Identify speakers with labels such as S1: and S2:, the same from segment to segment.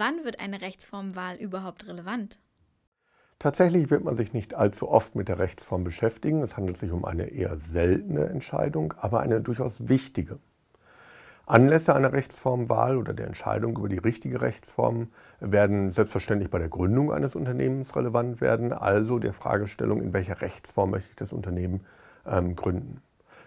S1: Wann wird eine Rechtsformwahl überhaupt relevant?
S2: Tatsächlich wird man sich nicht allzu oft mit der Rechtsform beschäftigen. Es handelt sich um eine eher seltene Entscheidung, aber eine durchaus wichtige. Anlässe einer Rechtsformwahl oder der Entscheidung über die richtige Rechtsform werden selbstverständlich bei der Gründung eines Unternehmens relevant werden, also der Fragestellung, in welcher Rechtsform möchte ich das Unternehmen ähm, gründen.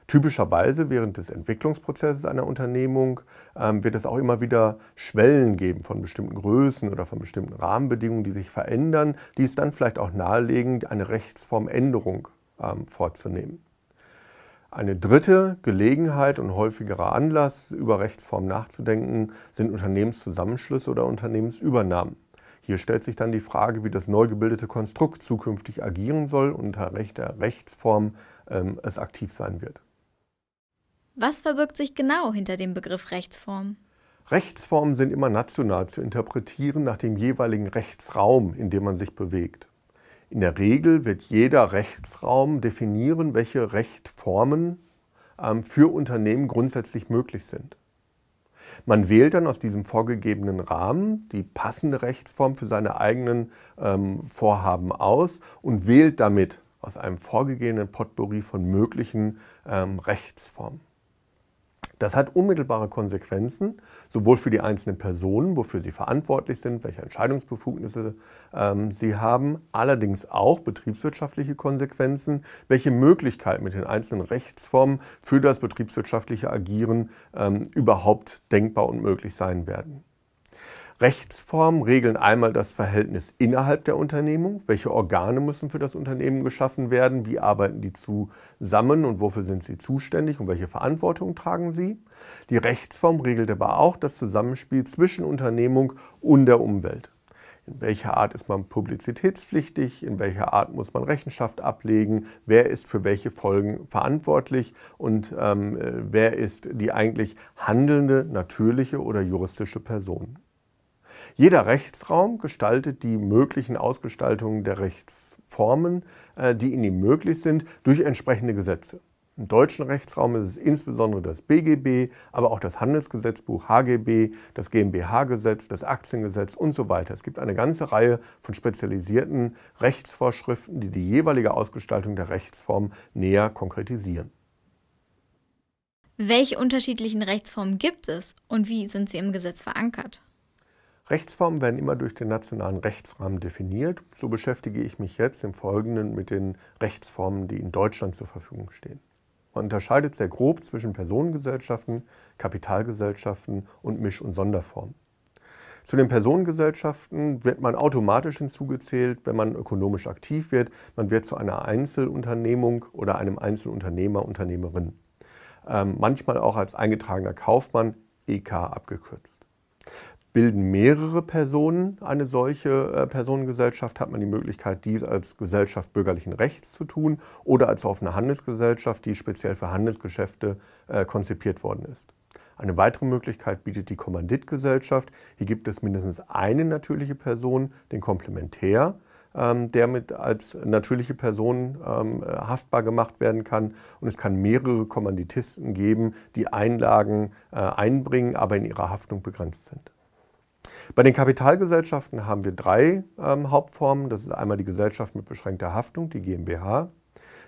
S2: Typischerweise während des Entwicklungsprozesses einer Unternehmung ähm, wird es auch immer wieder Schwellen geben von bestimmten Größen oder von bestimmten Rahmenbedingungen, die sich verändern, die es dann vielleicht auch nahelegen, eine Rechtsformänderung ähm, vorzunehmen. Eine dritte Gelegenheit und häufigerer Anlass, über Rechtsform nachzudenken, sind Unternehmenszusammenschlüsse oder Unternehmensübernahmen. Hier stellt sich dann die Frage, wie das neu gebildete Konstrukt zukünftig agieren soll und unter welcher Rechtsform ähm, es aktiv sein wird.
S1: Was verbirgt sich genau hinter dem Begriff Rechtsform?
S2: Rechtsformen sind immer national zu interpretieren nach dem jeweiligen Rechtsraum, in dem man sich bewegt. In der Regel wird jeder Rechtsraum definieren, welche Rechtformen ähm, für Unternehmen grundsätzlich möglich sind. Man wählt dann aus diesem vorgegebenen Rahmen die passende Rechtsform für seine eigenen ähm, Vorhaben aus und wählt damit aus einem vorgegebenen Potpourri von möglichen ähm, Rechtsformen. Das hat unmittelbare Konsequenzen, sowohl für die einzelnen Personen, wofür sie verantwortlich sind, welche Entscheidungsbefugnisse ähm, sie haben, allerdings auch betriebswirtschaftliche Konsequenzen, welche Möglichkeiten mit den einzelnen Rechtsformen für das betriebswirtschaftliche Agieren ähm, überhaupt denkbar und möglich sein werden. Rechtsformen regeln einmal das Verhältnis innerhalb der Unternehmung, welche Organe müssen für das Unternehmen geschaffen werden, wie arbeiten die zusammen und wofür sind sie zuständig und welche Verantwortung tragen sie. Die Rechtsform regelt aber auch das Zusammenspiel zwischen Unternehmung und der Umwelt. In welcher Art ist man publizitätspflichtig, in welcher Art muss man Rechenschaft ablegen, wer ist für welche Folgen verantwortlich und ähm, äh, wer ist die eigentlich handelnde natürliche oder juristische Person. Jeder Rechtsraum gestaltet die möglichen Ausgestaltungen der Rechtsformen, äh, die in ihm möglich sind, durch entsprechende Gesetze. Im deutschen Rechtsraum ist es insbesondere das BGB, aber auch das Handelsgesetzbuch HGB, das GmbH-Gesetz, das Aktiengesetz und so weiter. Es gibt eine ganze Reihe von spezialisierten Rechtsvorschriften, die die jeweilige Ausgestaltung der Rechtsform näher konkretisieren.
S1: Welche unterschiedlichen Rechtsformen gibt es und wie sind sie im Gesetz verankert?
S2: Rechtsformen werden immer durch den nationalen Rechtsrahmen definiert. So beschäftige ich mich jetzt im Folgenden mit den Rechtsformen, die in Deutschland zur Verfügung stehen. Man unterscheidet sehr grob zwischen Personengesellschaften, Kapitalgesellschaften und Misch- und Sonderformen. Zu den Personengesellschaften wird man automatisch hinzugezählt, wenn man ökonomisch aktiv wird. Man wird zu einer Einzelunternehmung oder einem Einzelunternehmer, Unternehmerin. Ähm, manchmal auch als eingetragener Kaufmann, EK abgekürzt. Bilden mehrere Personen eine solche äh, Personengesellschaft, hat man die Möglichkeit, dies als Gesellschaft bürgerlichen Rechts zu tun oder als offene Handelsgesellschaft, die speziell für Handelsgeschäfte äh, konzipiert worden ist. Eine weitere Möglichkeit bietet die Kommanditgesellschaft. Hier gibt es mindestens eine natürliche Person, den Komplementär, ähm, der mit als natürliche Person ähm, haftbar gemacht werden kann. Und es kann mehrere Kommanditisten geben, die Einlagen äh, einbringen, aber in ihrer Haftung begrenzt sind. Bei den Kapitalgesellschaften haben wir drei ähm, Hauptformen. Das ist einmal die Gesellschaft mit beschränkter Haftung, die GmbH,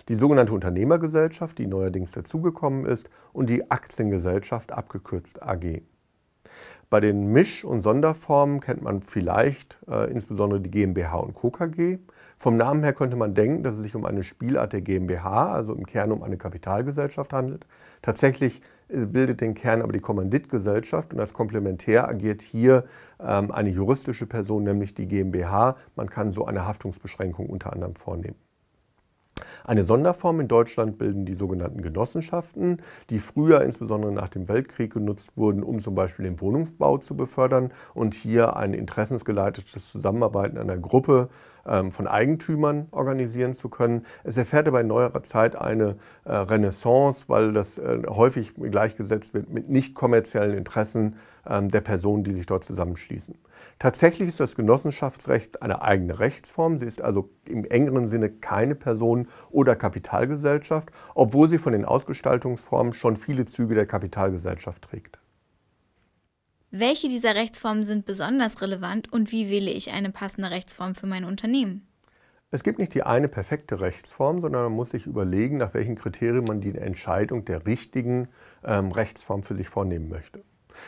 S2: die sogenannte Unternehmergesellschaft, die neuerdings dazugekommen ist, und die Aktiengesellschaft, abgekürzt AG. Bei den Misch- und Sonderformen kennt man vielleicht äh, insbesondere die GmbH und Co. KG. Vom Namen her könnte man denken, dass es sich um eine Spielart der GmbH, also im Kern um eine Kapitalgesellschaft handelt. Tatsächlich äh, bildet den Kern aber die Kommanditgesellschaft und als Komplementär agiert hier ähm, eine juristische Person, nämlich die GmbH. Man kann so eine Haftungsbeschränkung unter anderem vornehmen. Eine Sonderform in Deutschland bilden die sogenannten Genossenschaften, die früher insbesondere nach dem Weltkrieg genutzt wurden, um zum Beispiel den Wohnungsbau zu befördern und hier ein interessensgeleitetes Zusammenarbeiten einer Gruppe äh, ähm, von Eigentümern organisieren zu können. Es erfährt aber in neuerer Zeit eine äh, Renaissance, weil das äh, häufig gleichgesetzt wird mit nicht kommerziellen Interessen ähm, der Personen, die sich dort zusammenschließen. Tatsächlich ist das Genossenschaftsrecht eine eigene Rechtsform. Sie ist also im engeren Sinne keine Person- oder Kapitalgesellschaft, obwohl sie von den Ausgestaltungsformen schon viele Züge der Kapitalgesellschaft trägt.
S1: Welche dieser Rechtsformen sind besonders relevant und wie wähle ich eine passende Rechtsform für mein Unternehmen?
S2: Es gibt nicht die eine perfekte Rechtsform, sondern man muss sich überlegen, nach welchen Kriterien man die Entscheidung der richtigen ähm, Rechtsform für sich vornehmen möchte.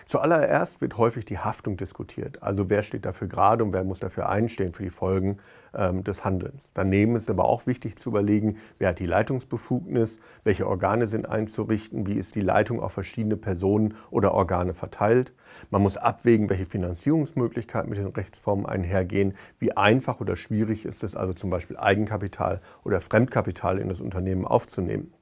S2: Zuallererst wird häufig die Haftung diskutiert. Also wer steht dafür gerade und wer muss dafür einstehen für die Folgen ähm, des Handelns. Daneben ist aber auch wichtig zu überlegen, wer hat die Leitungsbefugnis, welche Organe sind einzurichten, wie ist die Leitung auf verschiedene Personen oder Organe verteilt. Man muss abwägen, welche Finanzierungsmöglichkeiten mit den Rechtsformen einhergehen, wie einfach oder schwierig ist es also zum Beispiel Eigenkapital oder Fremdkapital in das Unternehmen aufzunehmen.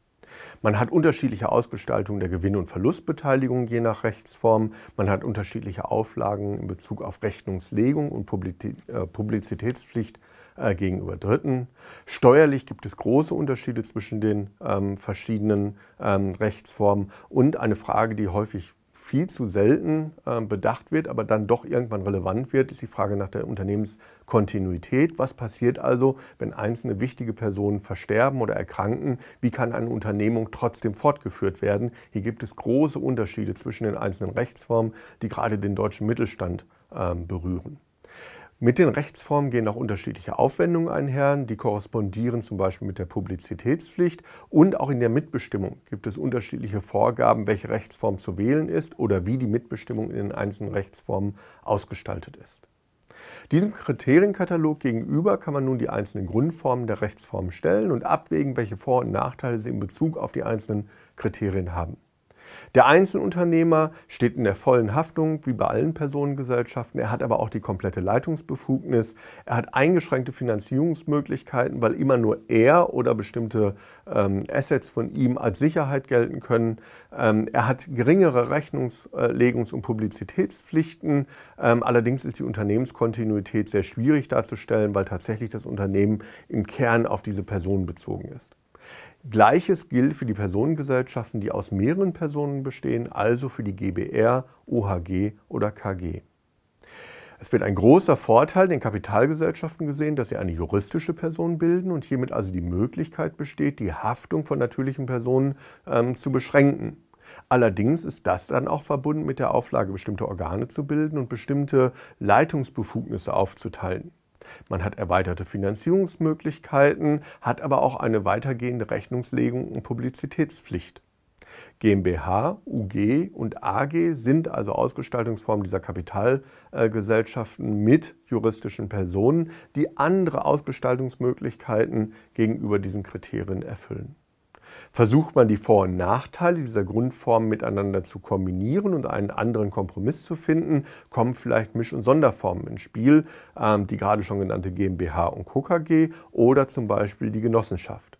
S2: Man hat unterschiedliche Ausgestaltungen der Gewinn- und Verlustbeteiligung je nach Rechtsform. Man hat unterschiedliche Auflagen in Bezug auf Rechnungslegung und äh, Publizitätspflicht äh, gegenüber Dritten. Steuerlich gibt es große Unterschiede zwischen den ähm, verschiedenen ähm, Rechtsformen und eine Frage, die häufig viel zu selten ähm, bedacht wird, aber dann doch irgendwann relevant wird, ist die Frage nach der Unternehmenskontinuität. Was passiert also, wenn einzelne wichtige Personen versterben oder erkranken? Wie kann eine Unternehmung trotzdem fortgeführt werden? Hier gibt es große Unterschiede zwischen den einzelnen Rechtsformen, die gerade den deutschen Mittelstand ähm, berühren. Mit den Rechtsformen gehen auch unterschiedliche Aufwendungen einher, die korrespondieren zum Beispiel mit der Publizitätspflicht und auch in der Mitbestimmung gibt es unterschiedliche Vorgaben, welche Rechtsform zu wählen ist oder wie die Mitbestimmung in den einzelnen Rechtsformen ausgestaltet ist. Diesem Kriterienkatalog gegenüber kann man nun die einzelnen Grundformen der Rechtsformen stellen und abwägen, welche Vor- und Nachteile sie in Bezug auf die einzelnen Kriterien haben. Der Einzelunternehmer steht in der vollen Haftung, wie bei allen Personengesellschaften. Er hat aber auch die komplette Leitungsbefugnis. Er hat eingeschränkte Finanzierungsmöglichkeiten, weil immer nur er oder bestimmte ähm, Assets von ihm als Sicherheit gelten können. Ähm, er hat geringere Rechnungslegungs- äh, und Publizitätspflichten. Ähm, allerdings ist die Unternehmenskontinuität sehr schwierig darzustellen, weil tatsächlich das Unternehmen im Kern auf diese Person bezogen ist. Gleiches gilt für die Personengesellschaften, die aus mehreren Personen bestehen, also für die GBR, OHG oder KG. Es wird ein großer Vorteil den Kapitalgesellschaften gesehen, dass sie eine juristische Person bilden und hiermit also die Möglichkeit besteht, die Haftung von natürlichen Personen ähm, zu beschränken. Allerdings ist das dann auch verbunden mit der Auflage, bestimmte Organe zu bilden und bestimmte Leitungsbefugnisse aufzuteilen. Man hat erweiterte Finanzierungsmöglichkeiten, hat aber auch eine weitergehende Rechnungslegung und Publizitätspflicht. GmbH, UG und AG sind also Ausgestaltungsformen dieser Kapitalgesellschaften mit juristischen Personen, die andere Ausgestaltungsmöglichkeiten gegenüber diesen Kriterien erfüllen versucht man die Vor- und Nachteile dieser Grundformen miteinander zu kombinieren und einen anderen Kompromiss zu finden, kommen vielleicht Misch- und Sonderformen ins Spiel, ähm, die gerade schon genannte GmbH und KKG oder zum Beispiel die Genossenschaft.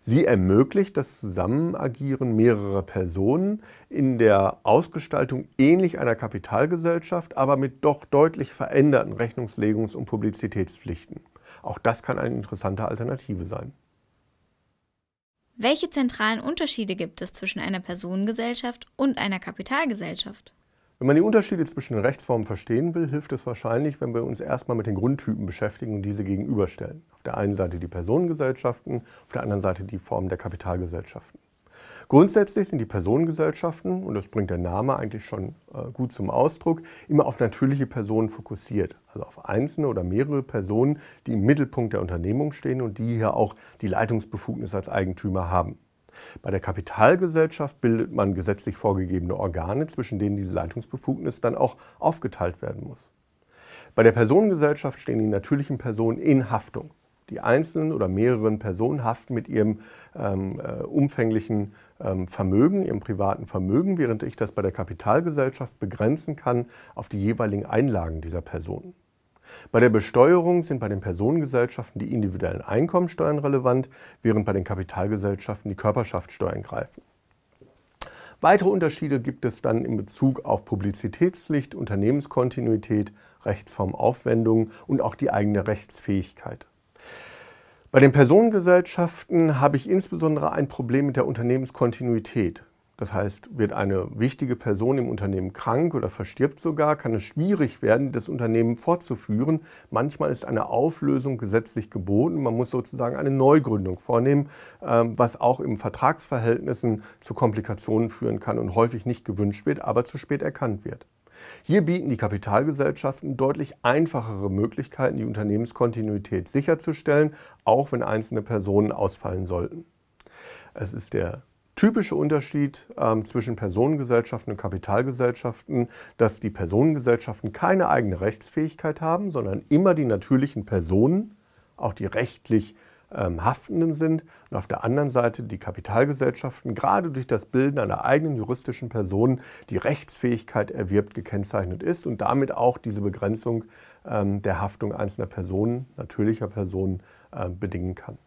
S2: Sie ermöglicht das Zusammenagieren mehrerer Personen in der Ausgestaltung ähnlich einer Kapitalgesellschaft, aber mit doch deutlich veränderten Rechnungslegungs- und Publizitätspflichten. Auch das kann eine interessante Alternative sein.
S1: Welche zentralen Unterschiede gibt es zwischen einer Personengesellschaft und einer Kapitalgesellschaft?
S2: Wenn man die Unterschiede zwischen den Rechtsformen verstehen will, hilft es wahrscheinlich, wenn wir uns erstmal mit den Grundtypen beschäftigen und diese gegenüberstellen. Auf der einen Seite die Personengesellschaften, auf der anderen Seite die Formen der Kapitalgesellschaften. Grundsätzlich sind die Personengesellschaften, und das bringt der Name eigentlich schon äh, gut zum Ausdruck, immer auf natürliche Personen fokussiert, also auf einzelne oder mehrere Personen, die im Mittelpunkt der Unternehmung stehen und die hier auch die Leitungsbefugnis als Eigentümer haben. Bei der Kapitalgesellschaft bildet man gesetzlich vorgegebene Organe, zwischen denen diese Leitungsbefugnis dann auch aufgeteilt werden muss. Bei der Personengesellschaft stehen die natürlichen Personen in Haftung. Die einzelnen oder mehreren Personen haften mit ihrem ähm, äh, umfänglichen ähm, Vermögen, ihrem privaten Vermögen, während ich das bei der Kapitalgesellschaft begrenzen kann auf die jeweiligen Einlagen dieser Personen. Bei der Besteuerung sind bei den Personengesellschaften die individuellen Einkommensteuern relevant, während bei den Kapitalgesellschaften die Körperschaftssteuern greifen. Weitere Unterschiede gibt es dann in Bezug auf Publizitätspflicht, Unternehmenskontinuität, Rechtsformaufwendungen und auch die eigene Rechtsfähigkeit. Bei den Personengesellschaften habe ich insbesondere ein Problem mit der Unternehmenskontinuität. Das heißt, wird eine wichtige Person im Unternehmen krank oder verstirbt sogar, kann es schwierig werden, das Unternehmen fortzuführen. Manchmal ist eine Auflösung gesetzlich geboten. Man muss sozusagen eine Neugründung vornehmen, ähm, was auch in Vertragsverhältnissen zu Komplikationen führen kann und häufig nicht gewünscht wird, aber zu spät erkannt wird. Hier bieten die Kapitalgesellschaften deutlich einfachere Möglichkeiten, die Unternehmenskontinuität sicherzustellen, auch wenn einzelne Personen ausfallen sollten. Es ist der typische Unterschied ähm, zwischen Personengesellschaften und Kapitalgesellschaften, dass die Personengesellschaften keine eigene Rechtsfähigkeit haben, sondern immer die natürlichen Personen, auch die rechtlich ähm, Haftenden sind und auf der anderen Seite die Kapitalgesellschaften gerade durch das Bilden einer eigenen juristischen Person die Rechtsfähigkeit erwirbt, gekennzeichnet ist und damit auch diese Begrenzung ähm, der Haftung einzelner Personen, natürlicher Personen ähm, bedingen kann.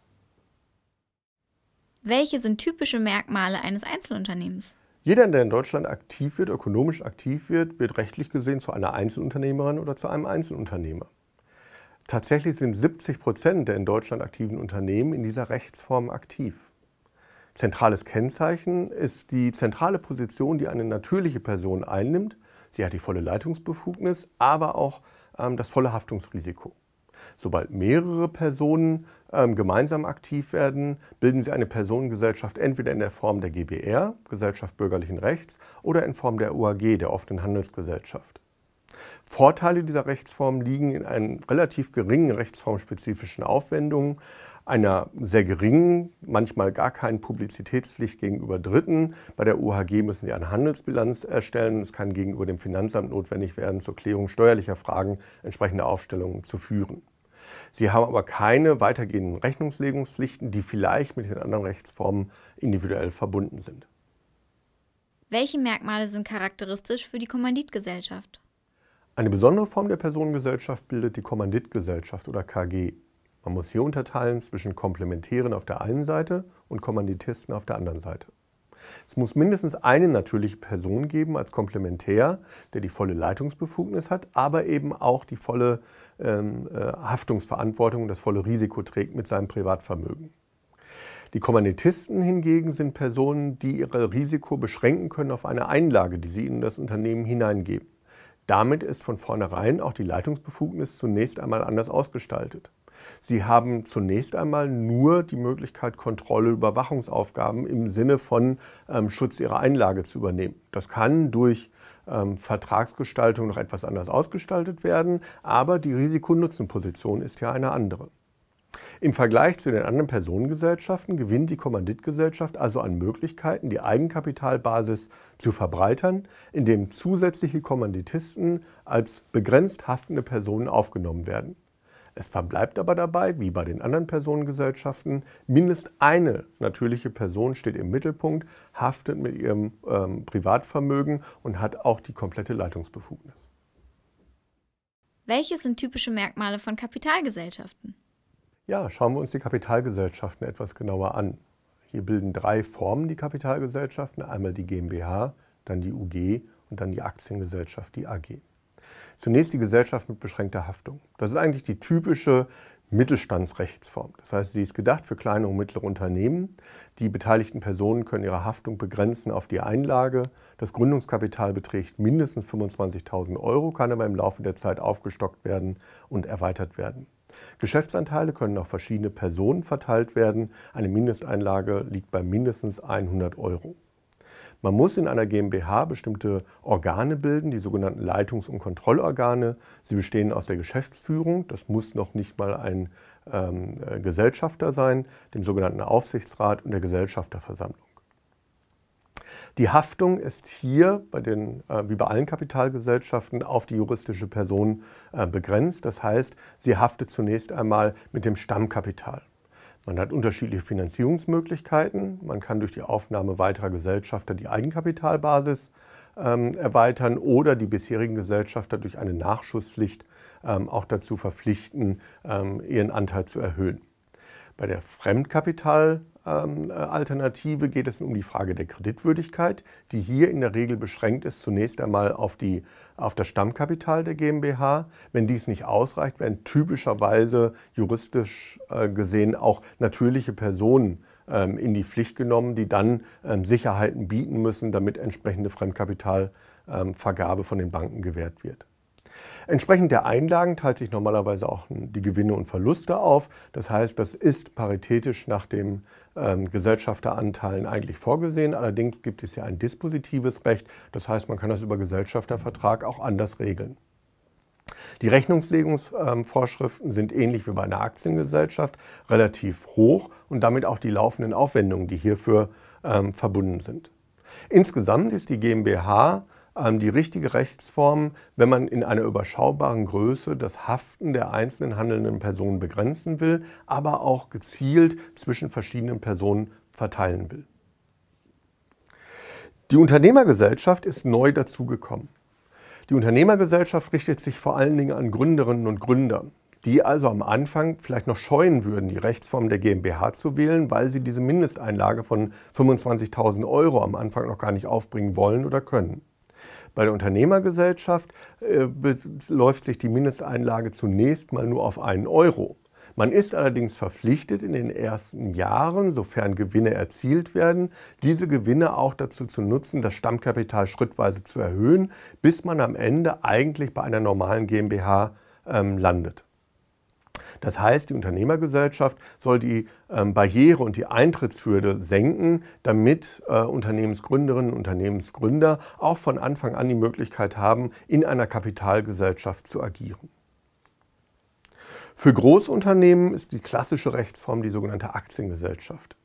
S1: Welche sind typische Merkmale eines Einzelunternehmens?
S2: Jeder, der in Deutschland aktiv wird, ökonomisch aktiv wird, wird rechtlich gesehen zu einer Einzelunternehmerin oder zu einem Einzelunternehmer. Tatsächlich sind 70 Prozent der in Deutschland aktiven Unternehmen in dieser Rechtsform aktiv. Zentrales Kennzeichen ist die zentrale Position, die eine natürliche Person einnimmt. Sie hat die volle Leitungsbefugnis, aber auch ähm, das volle Haftungsrisiko. Sobald mehrere Personen ähm, gemeinsam aktiv werden, bilden sie eine Personengesellschaft entweder in der Form der GBR, Gesellschaft bürgerlichen Rechts, oder in Form der UAG, der offenen Handelsgesellschaft. Vorteile dieser Rechtsform liegen in einem relativ geringen rechtsformspezifischen Aufwendungen, einer sehr geringen, manchmal gar keinen Publizitätspflicht gegenüber Dritten. Bei der OHG müssen Sie eine Handelsbilanz erstellen. Es kann gegenüber dem Finanzamt notwendig werden, zur Klärung steuerlicher Fragen entsprechende Aufstellungen zu führen. Sie haben aber keine weitergehenden Rechnungslegungspflichten, die vielleicht mit den anderen Rechtsformen individuell verbunden sind.
S1: Welche Merkmale sind charakteristisch für die Kommanditgesellschaft?
S2: Eine besondere Form der Personengesellschaft bildet die Kommanditgesellschaft oder KG. Man muss hier unterteilen zwischen Komplementären auf der einen Seite und Kommanditisten auf der anderen Seite. Es muss mindestens eine natürliche Person geben als Komplementär, der die volle Leitungsbefugnis hat, aber eben auch die volle ähm, äh, Haftungsverantwortung und das volle Risiko trägt mit seinem Privatvermögen. Die Kommanditisten hingegen sind Personen, die ihre Risiko beschränken können auf eine Einlage, die sie in das Unternehmen hineingeben. Damit ist von vornherein auch die Leitungsbefugnis zunächst einmal anders ausgestaltet. Sie haben zunächst einmal nur die Möglichkeit, Kontrolle, Überwachungsaufgaben im Sinne von ähm, Schutz ihrer Einlage zu übernehmen. Das kann durch ähm, Vertragsgestaltung noch etwas anders ausgestaltet werden, aber die Risikonutzenposition ist ja eine andere. Im Vergleich zu den anderen Personengesellschaften gewinnt die Kommanditgesellschaft also an Möglichkeiten, die Eigenkapitalbasis zu verbreitern, indem zusätzliche Kommanditisten als begrenzt haftende Personen aufgenommen werden. Es verbleibt aber dabei, wie bei den anderen Personengesellschaften, mindestens eine natürliche Person steht im Mittelpunkt, haftet mit ihrem ähm, Privatvermögen und hat auch die komplette Leitungsbefugnis.
S1: Welche sind typische Merkmale von Kapitalgesellschaften?
S2: Ja, schauen wir uns die Kapitalgesellschaften etwas genauer an. Hier bilden drei Formen die Kapitalgesellschaften, einmal die GmbH, dann die UG und dann die Aktiengesellschaft, die AG. Zunächst die Gesellschaft mit beschränkter Haftung. Das ist eigentlich die typische Mittelstandsrechtsform. Das heißt, sie ist gedacht für kleine und mittlere Unternehmen. Die beteiligten Personen können ihre Haftung begrenzen auf die Einlage. Das Gründungskapital beträgt mindestens 25.000 Euro, kann aber im Laufe der Zeit aufgestockt werden und erweitert werden. Geschäftsanteile können auf verschiedene Personen verteilt werden. Eine Mindesteinlage liegt bei mindestens 100 Euro. Man muss in einer GmbH bestimmte Organe bilden, die sogenannten Leitungs- und Kontrollorgane. Sie bestehen aus der Geschäftsführung, das muss noch nicht mal ein ähm, äh, Gesellschafter sein, dem sogenannten Aufsichtsrat und der Gesellschafterversammlung. Die Haftung ist hier bei den, äh, wie bei allen Kapitalgesellschaften auf die juristische Person äh, begrenzt. Das heißt, sie haftet zunächst einmal mit dem Stammkapital. Man hat unterschiedliche Finanzierungsmöglichkeiten. Man kann durch die Aufnahme weiterer Gesellschafter die Eigenkapitalbasis ähm, erweitern oder die bisherigen Gesellschafter durch eine Nachschusspflicht ähm, auch dazu verpflichten, ähm, ihren Anteil zu erhöhen. Bei der Fremdkapitalalternative geht es um die Frage der Kreditwürdigkeit, die hier in der Regel beschränkt ist zunächst einmal auf, die, auf das Stammkapital der GmbH. Wenn dies nicht ausreicht, werden typischerweise juristisch äh, gesehen auch natürliche Personen ähm, in die Pflicht genommen, die dann ähm, Sicherheiten bieten müssen, damit entsprechende Fremdkapitalvergabe ähm, von den Banken gewährt wird. Entsprechend der Einlagen teilt sich normalerweise auch die Gewinne und Verluste auf. Das heißt, das ist paritätisch nach dem ähm, Gesellschafteranteilen eigentlich vorgesehen. Allerdings gibt es ja ein dispositives Recht. Das heißt, man kann das über Gesellschaftervertrag auch anders regeln. Die Rechnungslegungsvorschriften ähm, sind ähnlich wie bei einer Aktiengesellschaft relativ hoch und damit auch die laufenden Aufwendungen, die hierfür ähm, verbunden sind. Insgesamt ist die GmbH ähm, die richtige Rechtsform, wenn man in einer überschaubaren Größe das Haften der einzelnen handelnden Personen begrenzen will, aber auch gezielt zwischen verschiedenen Personen verteilen will. Die Unternehmergesellschaft ist neu dazugekommen. Die Unternehmergesellschaft richtet sich vor allen Dingen an Gründerinnen und Gründer, die also am Anfang vielleicht noch scheuen würden, die Rechtsform der GmbH zu wählen, weil sie diese Mindesteinlage von 25.000 Euro am Anfang noch gar nicht aufbringen wollen oder können. Bei der Unternehmergesellschaft äh, läuft sich die Mindesteinlage zunächst mal nur auf einen Euro. Man ist allerdings verpflichtet, in den ersten Jahren, sofern Gewinne erzielt werden, diese Gewinne auch dazu zu nutzen, das Stammkapital schrittweise zu erhöhen, bis man am Ende eigentlich bei einer normalen GmbH ähm, landet. Das heißt, die Unternehmergesellschaft soll die ähm, Barriere und die Eintrittshürde senken, damit äh, Unternehmensgründerinnen und Unternehmensgründer auch von Anfang an die Möglichkeit haben, in einer Kapitalgesellschaft zu agieren. Für Großunternehmen ist die klassische Rechtsform die sogenannte Aktiengesellschaft.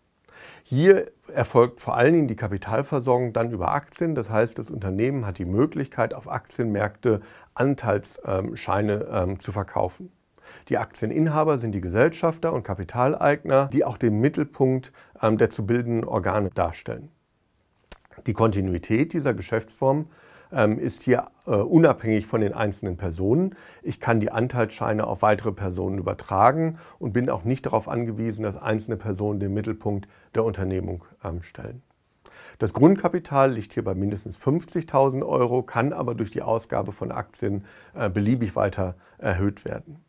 S2: Hier erfolgt vor allen Dingen die Kapitalversorgung dann über Aktien. Das heißt, das Unternehmen hat die Möglichkeit, auf Aktienmärkte Anteilsscheine ähm, zu verkaufen. Die Aktieninhaber sind die Gesellschafter und Kapitaleigner, die auch den Mittelpunkt ähm, der zu bildenden Organe darstellen. Die Kontinuität dieser Geschäftsform ähm, ist hier äh, unabhängig von den einzelnen Personen. Ich kann die Anteilsscheine auf weitere Personen übertragen und bin auch nicht darauf angewiesen, dass einzelne Personen den Mittelpunkt der Unternehmung ähm, stellen. Das Grundkapital liegt hier bei mindestens 50.000 Euro, kann aber durch die Ausgabe von Aktien äh, beliebig weiter erhöht werden.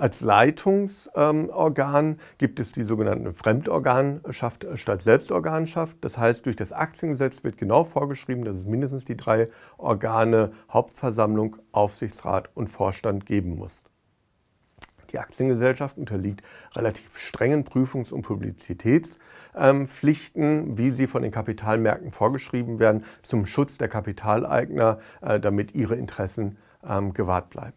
S2: Als Leitungsorgan gibt es die sogenannte Fremdorganschaft statt Selbstorganschaft. Das heißt, durch das Aktiengesetz wird genau vorgeschrieben, dass es mindestens die drei Organe Hauptversammlung, Aufsichtsrat und Vorstand geben muss. Die Aktiengesellschaft unterliegt relativ strengen Prüfungs- und Publizitätspflichten, ähm, wie sie von den Kapitalmärkten vorgeschrieben werden, zum Schutz der Kapitaleigner, äh, damit ihre Interessen ähm, gewahrt bleiben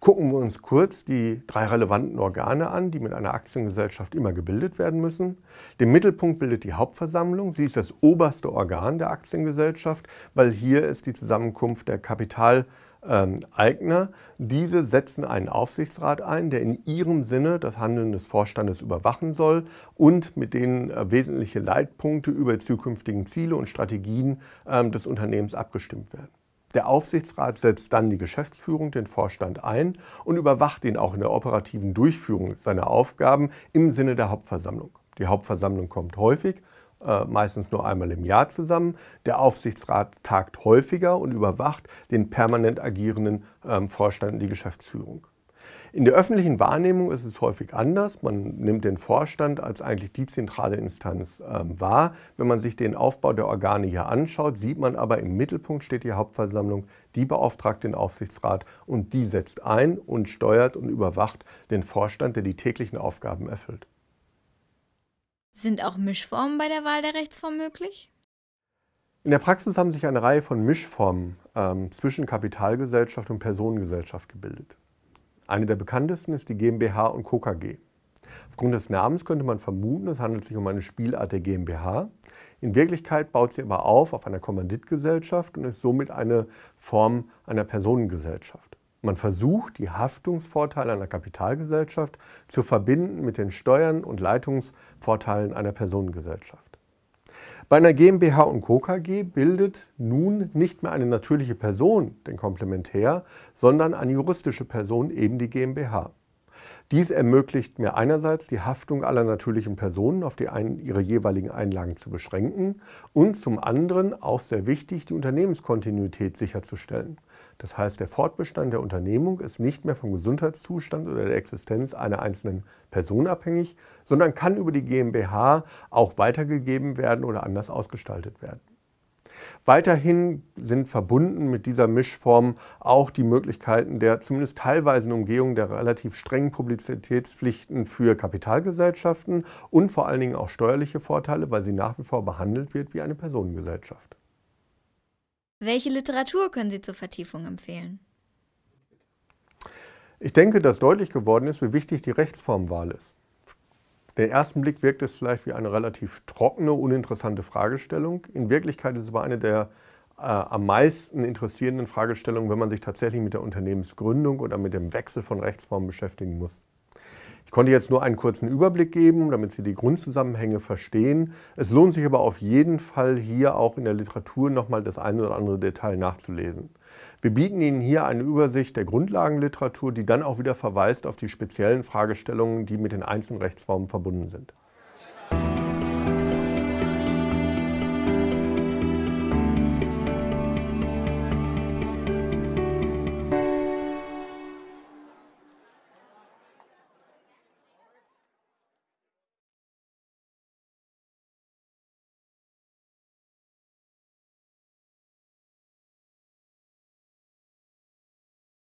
S2: gucken wir uns kurz die drei relevanten Organe an, die mit einer Aktiengesellschaft immer gebildet werden müssen. Den Mittelpunkt bildet die Hauptversammlung. Sie ist das oberste Organ der Aktiengesellschaft, weil hier ist die Zusammenkunft der Kapital ähm, Eigner. Diese setzen einen Aufsichtsrat ein, der in ihrem Sinne das Handeln des Vorstandes überwachen soll und mit denen äh, wesentliche Leitpunkte über zukünftigen Ziele und Strategien ähm, des Unternehmens abgestimmt werden. Der Aufsichtsrat setzt dann die Geschäftsführung, den Vorstand ein und überwacht ihn auch in der operativen Durchführung seiner Aufgaben im Sinne der Hauptversammlung. Die Hauptversammlung kommt häufig, äh, meistens nur einmal im Jahr zusammen. Der Aufsichtsrat tagt häufiger und überwacht den permanent agierenden ähm, Vorstand und die Geschäftsführung. In der öffentlichen Wahrnehmung ist es häufig anders. Man nimmt den Vorstand als eigentlich die zentrale Instanz äh, wahr. Wenn man sich den Aufbau der Organe hier anschaut, sieht man aber im Mittelpunkt steht die Hauptversammlung, die beauftragt den Aufsichtsrat und die setzt ein und steuert und überwacht den Vorstand, der die täglichen Aufgaben erfüllt.
S1: Sind auch Mischformen bei der Wahl der Rechtsform möglich?
S2: In der Praxis haben sich eine Reihe von Mischformen ähm, zwischen Kapitalgesellschaft und Personengesellschaft gebildet. Eine der bekanntesten ist die GmbH Co. KG. Aufgrund des Namens könnte man vermuten, es handelt sich um eine Spielart der GmbH. In Wirklichkeit baut sie aber auf auf einer Kommanditgesellschaft und ist somit eine Form einer Personengesellschaft. Man versucht, die Haftungsvorteile einer Kapitalgesellschaft zu verbinden mit den Steuern und Leitungsvorteilen einer Personengesellschaft. Bei einer GmbH und Co. KG bildet nun nicht mehr eine natürliche Person den Komplementär, sondern eine juristische Person eben die GmbH. Dies ermöglicht mir einerseits die Haftung aller natürlichen Personen auf die einen, ihre jeweiligen Einlagen zu beschränken und zum anderen auch sehr wichtig die Unternehmenskontinuität sicherzustellen. Das heißt, der Fortbestand der Unternehmung ist nicht mehr vom Gesundheitszustand oder der Existenz einer einzelnen Person abhängig, sondern kann über die GmbH auch weitergegeben werden oder anders ausgestaltet werden. Weiterhin sind verbunden mit dieser Mischform auch die Möglichkeiten der zumindest teilweisen Umgehung der relativ strengen Publizitätspflichten für Kapitalgesellschaften und vor allen Dingen auch steuerliche Vorteile, weil sie nach wie vor behandelt wird wie eine Personengesellschaft.
S1: Welche Literatur können Sie zur Vertiefung empfehlen?
S2: Ich denke, dass deutlich geworden ist, wie wichtig die Rechtsformwahl ist. Den ersten Blick wirkt es vielleicht wie eine relativ trockene, uninteressante Fragestellung. In Wirklichkeit ist es aber eine der äh, am meisten interessierenden Fragestellungen, wenn man sich tatsächlich mit der Unternehmensgründung oder mit dem Wechsel von Rechtsformen beschäftigen muss. Ich konnte jetzt nur einen kurzen Überblick geben, damit Sie die Grundzusammenhänge verstehen. Es lohnt sich aber auf jeden Fall hier auch in der Literatur nochmal das eine oder andere Detail nachzulesen. Wir bieten Ihnen hier eine Übersicht der Grundlagenliteratur, die dann auch wieder verweist auf die speziellen Fragestellungen, die mit den einzelnen Rechtsformen verbunden sind.